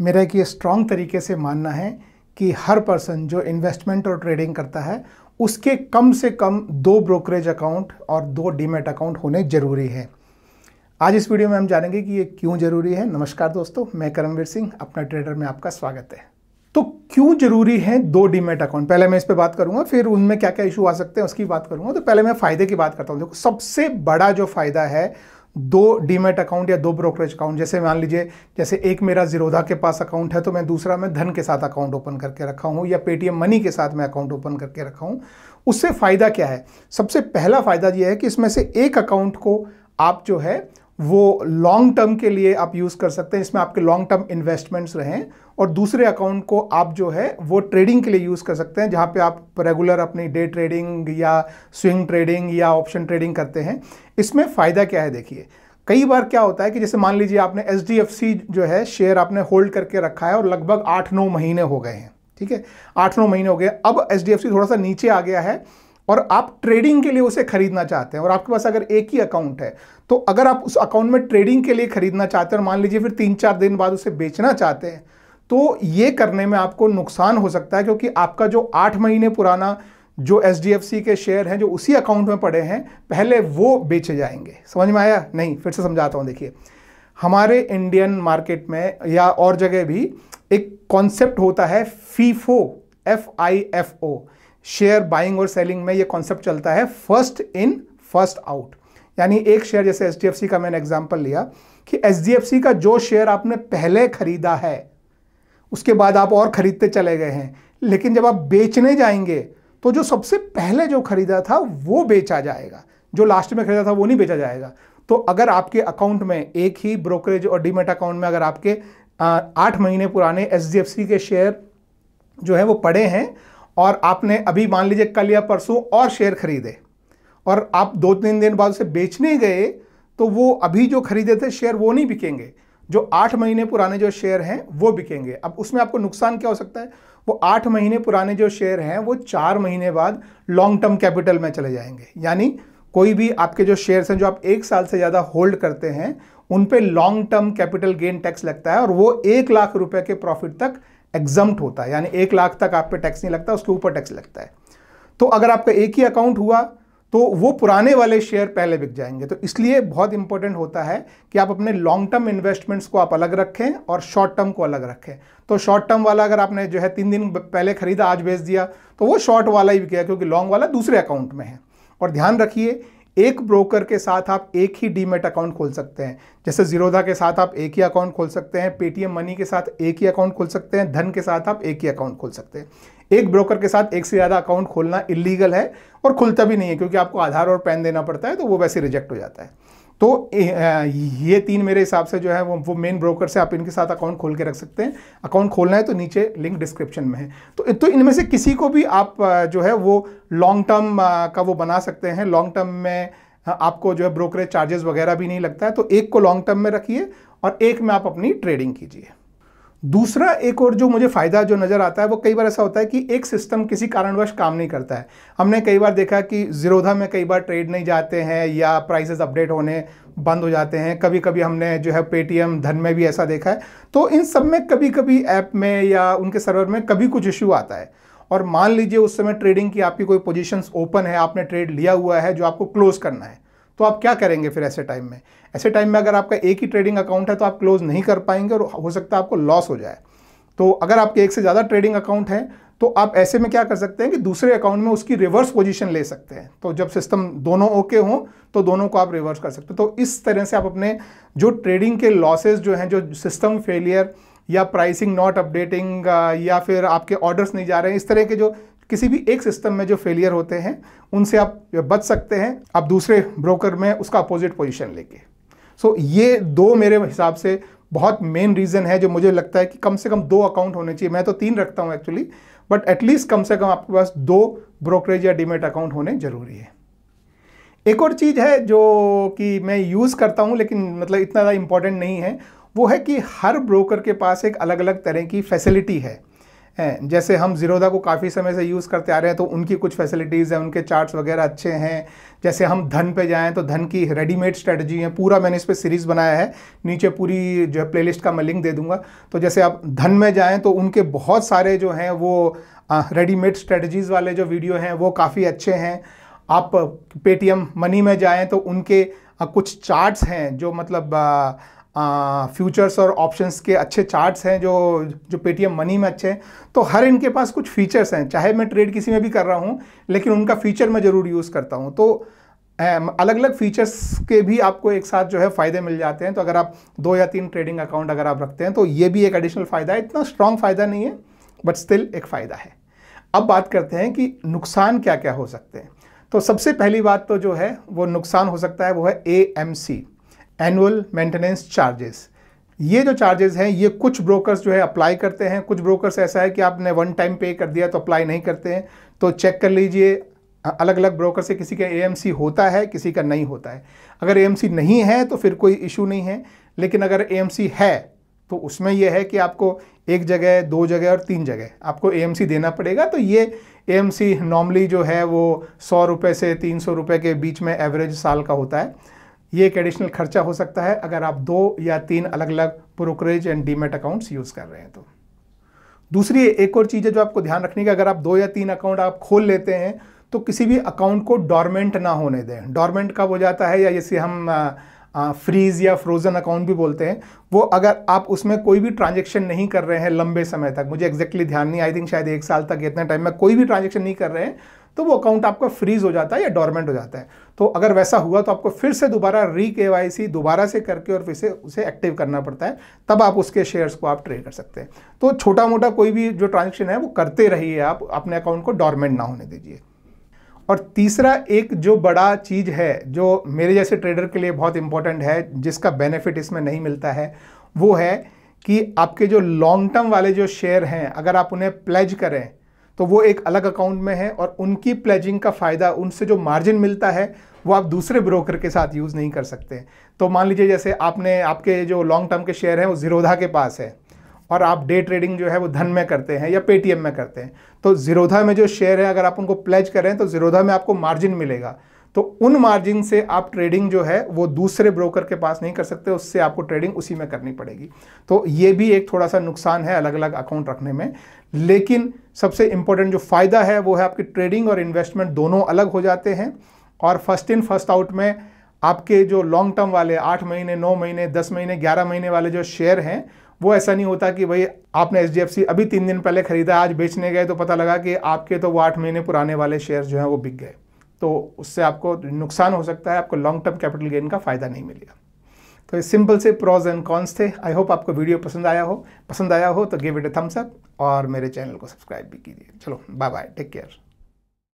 मेरा एक ये स्ट्रांग तरीके से मानना है कि हर पर्सन जो इन्वेस्टमेंट और ट्रेडिंग करता है उसके कम से कम दो ब्रोकरेज अकाउंट और दो डीमेट अकाउंट होने जरूरी है आज इस वीडियो में हम जानेंगे कि ये क्यों जरूरी है नमस्कार दोस्तों मैं करमवीर सिंह अपना ट्रेडर में आपका स्वागत है तो क्यों जरूरी है दो डीमेट अकाउंट पहले मैं इस पर बात करूंगा फिर उनमें क्या क्या इशू आ सकते हैं उसकी बात करूंगा तो पहले मैं फ़ायदे की बात करता हूँ देखो सबसे बड़ा जो फ़ायदा है दो डीमेट अकाउंट या दो ब्रोकरेज अकाउंट जैसे मान लीजिए जैसे एक मेरा जीरोधा के पास अकाउंट है तो मैं दूसरा मैं धन के साथ अकाउंट ओपन करके रखा हूँ या पेटीएम मनी के साथ मैं अकाउंट ओपन करके रखा हूँ उससे फ़ायदा क्या है सबसे पहला फ़ायदा यह है कि इसमें से एक अकाउंट को आप जो है वो लॉन्ग टर्म के लिए आप यूज़ कर सकते हैं इसमें आपके लॉन्ग टर्म इन्वेस्टमेंट्स रहें और दूसरे अकाउंट को आप जो है वो ट्रेडिंग के लिए यूज़ कर सकते हैं जहाँ पे आप रेगुलर अपनी डे ट्रेडिंग या स्विंग ट्रेडिंग या ऑप्शन ट्रेडिंग करते हैं इसमें फ़ायदा क्या है देखिए कई बार क्या होता है कि जैसे मान लीजिए आपने एच जो है शेयर आपने होल्ड करके रखा है और लगभग आठ नौ महीने हो गए हैं ठीक है आठ नौ महीने हो गए अब एच थोड़ा सा नीचे आ गया है और आप ट्रेडिंग के लिए उसे खरीदना चाहते हैं और आपके पास अगर एक ही अकाउंट है तो अगर आप उस अकाउंट में ट्रेडिंग के लिए खरीदना चाहते हैं और मान लीजिए फिर तीन चार दिन बाद उसे बेचना चाहते हैं तो ये करने में आपको नुकसान हो सकता है क्योंकि आपका जो आठ महीने पुराना जो एच के शेयर हैं जो उसी अकाउंट में पड़े हैं पहले वो बेचे जाएंगे समझ में आया नहीं फिर से समझाता हूँ देखिए हमारे इंडियन मार्केट में या और जगह भी एक कॉन्सेप्ट होता है FIFO F I F O share buying और सेलिंग में ये कॉन्सेप्ट चलता है फर्स्ट इन फर्स्ट आउट यानी एक शेयर जैसे एच का मैंने एग्जाम्पल लिया कि एच का जो शेयर आपने पहले खरीदा है उसके बाद आप और खरीदते चले गए हैं लेकिन जब आप बेचने जाएंगे तो जो सबसे पहले जो खरीदा था वो बेचा जाएगा जो लास्ट में खरीदा था वो नहीं बेचा जाएगा तो अगर आपके अकाउंट में एक ही ब्रोकरेज और डीमेट अकाउंट में अगर आपके आठ महीने पुराने एच के शेयर जो है वो पड़े हैं और आपने अभी मान लीजिए कल या परसों और शेयर खरीदे और आप दो तीन दिन बाद उसे बेचने गए तो वो अभी जो खरीदे थे शेयर वो नहीं बिकेंगे जो आठ महीने पुराने जो शेयर हैं वो बिकेंगे अब उसमें आपको नुकसान क्या हो सकता है वो आठ महीने पुराने जो शेयर हैं वो चार महीने बाद लॉन्ग टर्म कैपिटल में चले जाएंगे यानी कोई भी आपके जो शेयर्स हैं जो आप एक साल से ज़्यादा होल्ड करते हैं उन पर long term capital gain tax लगता है और वो एक लाख रुपये के प्रॉफिट तक एग्जाम्प्ट होता है यानी एक लाख तक आप पे टैक्स नहीं लगता उसके ऊपर टैक्स लगता है तो अगर आपका एक ही अकाउंट हुआ तो वो पुराने वाले शेयर पहले बिक जाएंगे तो इसलिए बहुत इंपॉर्टेंट होता है कि आप अपने लॉन्ग टर्म इन्वेस्टमेंट्स को आप अलग रखें और शॉर्ट टर्म को अलग रखें तो शॉर्ट टर्म वाला अगर आपने जो है तीन दिन पहले खरीदा आज बेच दिया तो वो शॉर्ट वाला ही बिकेगा क्योंकि लॉन्ग वाला दूसरे अकाउंट में है और ध्यान रखिए एक ब्रोकर के साथ आप एक ही डीमेट अकाउंट खोल सकते हैं जैसे जीरोधा के साथ आप एक ही अकाउंट खोल सकते हैं पेटीएम मनी के साथ एक ही अकाउंट खोल सकते हैं धन के साथ आप एक ही अकाउंट खोल सकते हैं एक ब्रोकर के साथ एक से ज़्यादा अकाउंट खोलना इलीगल है और खुलता भी नहीं है क्योंकि आपको आधार और पैन देना पड़ता है तो वो वैसे रिजेक्ट हो जाता है तो ये तीन मेरे हिसाब से जो है वो वो मेन ब्रोकर से आप इनके साथ अकाउंट खोल के रख सकते हैं अकाउंट खोलना है तो नीचे लिंक डिस्क्रिप्शन में है तो तो इनमें से किसी को भी आप जो है वो लॉन्ग टर्म का वो बना सकते हैं लॉन्ग टर्म में आपको जो है ब्रोकरेज चार्जेस वगैरह भी नहीं लगता है तो एक को लॉन्ग टर्म में रखिए और एक में आप अपनी ट्रेडिंग कीजिए दूसरा एक और जो मुझे फ़ायदा जो नज़र आता है वो कई बार ऐसा होता है कि एक सिस्टम किसी कारणवश काम नहीं करता है हमने कई बार देखा कि ज़ीरोधा में कई बार ट्रेड नहीं जाते हैं या प्राइसेस अपडेट होने बंद हो जाते हैं कभी कभी हमने जो है पेटीएम धन में भी ऐसा देखा है तो इन सब में कभी कभी ऐप में या उनके सर्वर में कभी कुछ इश्यू आता है और मान लीजिए उस समय ट्रेडिंग की आपकी कोई पोजिशन ओपन है आपने ट्रेड लिया हुआ है जो आपको क्लोज़ करना है तो आप क्या करेंगे फिर ऐसे टाइम में ऐसे टाइम में अगर आपका एक ही ट्रेडिंग अकाउंट है तो आप क्लोज नहीं कर पाएंगे और हो सकता है आपको लॉस हो जाए तो अगर आपके एक से ज़्यादा ट्रेडिंग अकाउंट है तो आप ऐसे में क्या कर सकते हैं कि दूसरे अकाउंट में उसकी रिवर्स पोजीशन ले सकते हैं तो जब सिस्टम दोनों ओके हों तो दोनों को आप रिवर्स कर सकते हो तो इस तरह से आप अपने जो ट्रेडिंग के लॉसेज जो हैं जो सिस्टम फेलियर या प्राइसिंग नॉट अपडेटिंग या फिर आपके ऑर्डर्स नहीं जा रहे हैं इस तरह के जो किसी भी एक सिस्टम में जो फेलियर होते हैं उनसे आप बच सकते हैं आप दूसरे ब्रोकर में उसका अपोजिट पोजिशन लेके सो so, ये दो मेरे हिसाब से बहुत मेन रीज़न है जो मुझे लगता है कि कम से कम दो अकाउंट होने चाहिए मैं तो तीन रखता हूँ एक्चुअली बट एटलीस्ट कम से कम आपके पास दो ब्रोकरेज या डीमेट अकाउंट होने ज़रूरी है एक और चीज़ है जो कि मैं यूज़ करता हूँ लेकिन मतलब इतना ज़्यादा इम्पॉर्टेंट नहीं है वो है कि हर ब्रोकर के पास एक अलग अलग तरह की फैसिलिटी है हैं जैसे हम जीरोदा को काफ़ी समय से यूज़ करते आ रहे हैं तो उनकी कुछ फैसिलिटीज़ हैं उनके चार्ट्स वगैरह अच्छे हैं जैसे हम धन पे जाएं तो धन की रेडीमेड स्ट्रेटजी है पूरा मैंने इस पर सीरीज़ बनाया है नीचे पूरी जो है प्लेलिस्ट का मैं लिंक दे दूंगा तो जैसे आप धन में जाएँ तो उनके बहुत सारे जो हैं वो रेडीमेड स्ट्रेटजीज़ वाले जो वीडियो हैं वो काफ़ी अच्छे हैं आप पेटीएम मनी में जाएँ तो उनके कुछ चार्ट्स हैं जो मतलब फ्यूचर्स और ऑप्शंस के अच्छे चार्ट्स हैं जो जो पेटीएम मनी में अच्छे हैं तो हर इनके पास कुछ फीचर्स हैं चाहे मैं ट्रेड किसी में भी कर रहा हूँ लेकिन उनका फीचर मैं ज़रूर यूज़ करता हूँ तो अलग अलग फीचर्स के भी आपको एक साथ जो है फ़ायदे मिल जाते हैं तो अगर आप दो या तीन ट्रेडिंग अकाउंट अगर आप रखते हैं तो ये भी एक एडिशनल फ़ायदा है इतना स्ट्रॉन्ग फ़ायदा नहीं है बट स्टिल एक फ़ायदा है अब बात करते हैं कि नुकसान क्या क्या हो सकते हैं तो सबसे पहली बात तो जो है वो नुकसान हो सकता है वो है A M C annual maintenance charges ये जो चार्जेस हैं ये कुछ ब्रोकर्स जो है अप्लाई करते हैं कुछ ब्रोकर्स ऐसा है कि आपने वन टाइम पे कर दिया तो अप्लाई नहीं करते हैं तो चेक कर लीजिए अलग अलग ब्रोकर से किसी का ए होता है किसी का नहीं होता है अगर ए नहीं है तो फिर कोई इशू नहीं है लेकिन अगर ए है तो उसमें यह है कि आपको एक जगह दो जगह और तीन जगह आपको ए देना पड़ेगा तो ये ए नॉर्मली जो है वो सौ रुपये से तीन सौ रुपये के बीच में एवरेज साल का होता है ये एक एडिशनल खर्चा हो सकता है अगर आप दो या तीन अलग अलग brokerage and demat accounts use कर रहे हैं तो दूसरी एक और चीज़ है जो आपको ध्यान रखने की अगर आप दो या तीन अकाउंट आप खोल लेते हैं तो किसी भी अकाउंट को डॉर्मेंट ना होने दें डॉर्मेंट कब हो जाता है या जैसे हम फ्रीज या फ्रोज़न अकाउंट भी बोलते हैं वो अगर आप उसमें कोई भी ट्रांजेक्शन नहीं कर रहे हैं लंबे समय तक मुझे exactly ध्यान नहीं आई थिंक शायद एक साल तक इतने टाइम में कोई भी ट्रांजेक्शन नहीं कर रहे हैं तो वो अकाउंट आपका फ्रीज हो जाता है या डॉर्मेंट हो जाता है तो अगर वैसा हुआ तो आपको फिर से दोबारा री के दोबारा से करके और फिर से उसे एक्टिव करना पड़ता है तब आप उसके शेयर्स को आप ट्रेड कर सकते हैं तो छोटा मोटा कोई भी जो ट्रांजेक्शन है वो करते रहिए आप अपने अकाउंट को डॉर्मेंट ना होने दीजिए और तीसरा एक जो बड़ा चीज़ है जो मेरे जैसे ट्रेडर के लिए बहुत इंपॉर्टेंट है जिसका बेनिफिट इसमें नहीं मिलता है वो है कि आपके जो लॉन्ग टर्म वाले जो शेयर हैं अगर आप उन्हें प्लेज करें तो वो एक अलग अकाउंट में है और उनकी प्लेजिंग का फ़ायदा उनसे जो मार्जिन मिलता है वो आप दूसरे ब्रोकर के साथ यूज़ नहीं कर सकते तो मान लीजिए जैसे आपने आपके जो लॉन्ग टर्म के शेयर हैं वो जीरोधा के पास है और आप डे ट्रेडिंग जो है वो धन में करते हैं या पेटीएम में करते हैं तो जीरोधा में जो शेयर है अगर आप उनको प्लेज करें तो जीरोधा में आपको मार्जिन मिलेगा तो उन मार्जिन से आप ट्रेडिंग जो है वो दूसरे ब्रोकर के पास नहीं कर सकते उससे आपको ट्रेडिंग उसी में करनी पड़ेगी तो ये भी एक थोड़ा सा नुकसान है अलग अलग अकाउंट रखने में लेकिन सबसे इम्पोर्टेंट जो फ़ायदा है वो है आपकी ट्रेडिंग और इन्वेस्टमेंट दोनों अलग हो जाते हैं और फर्स्ट इन फर्स्ट आउट में आपके जो लॉन्ग टर्म वाले आठ महीने नौ महीने दस महीने ग्यारह महीने वाले जो शेयर हैं वो ऐसा नहीं होता कि भाई आपने एच अभी तीन दिन पहले खरीदा आज बेचने गए तो पता लगा कि आपके तो वो आठ महीने पुराने वाले शेयर जो हैं वो बिक गए तो उससे आपको नुकसान हो सकता है आपको लॉन्ग टर्म कैपिटल गेन का फ़ायदा नहीं मिलेगा तो ये सिंपल से प्रॉज एंड कॉन्स थे आई होप आपको वीडियो पसंद आया हो पसंद आया हो तो give it a thumbs up और मेरे चैनल को सब्सक्राइब भी कीजिए चलो बाय बाय टेक केयर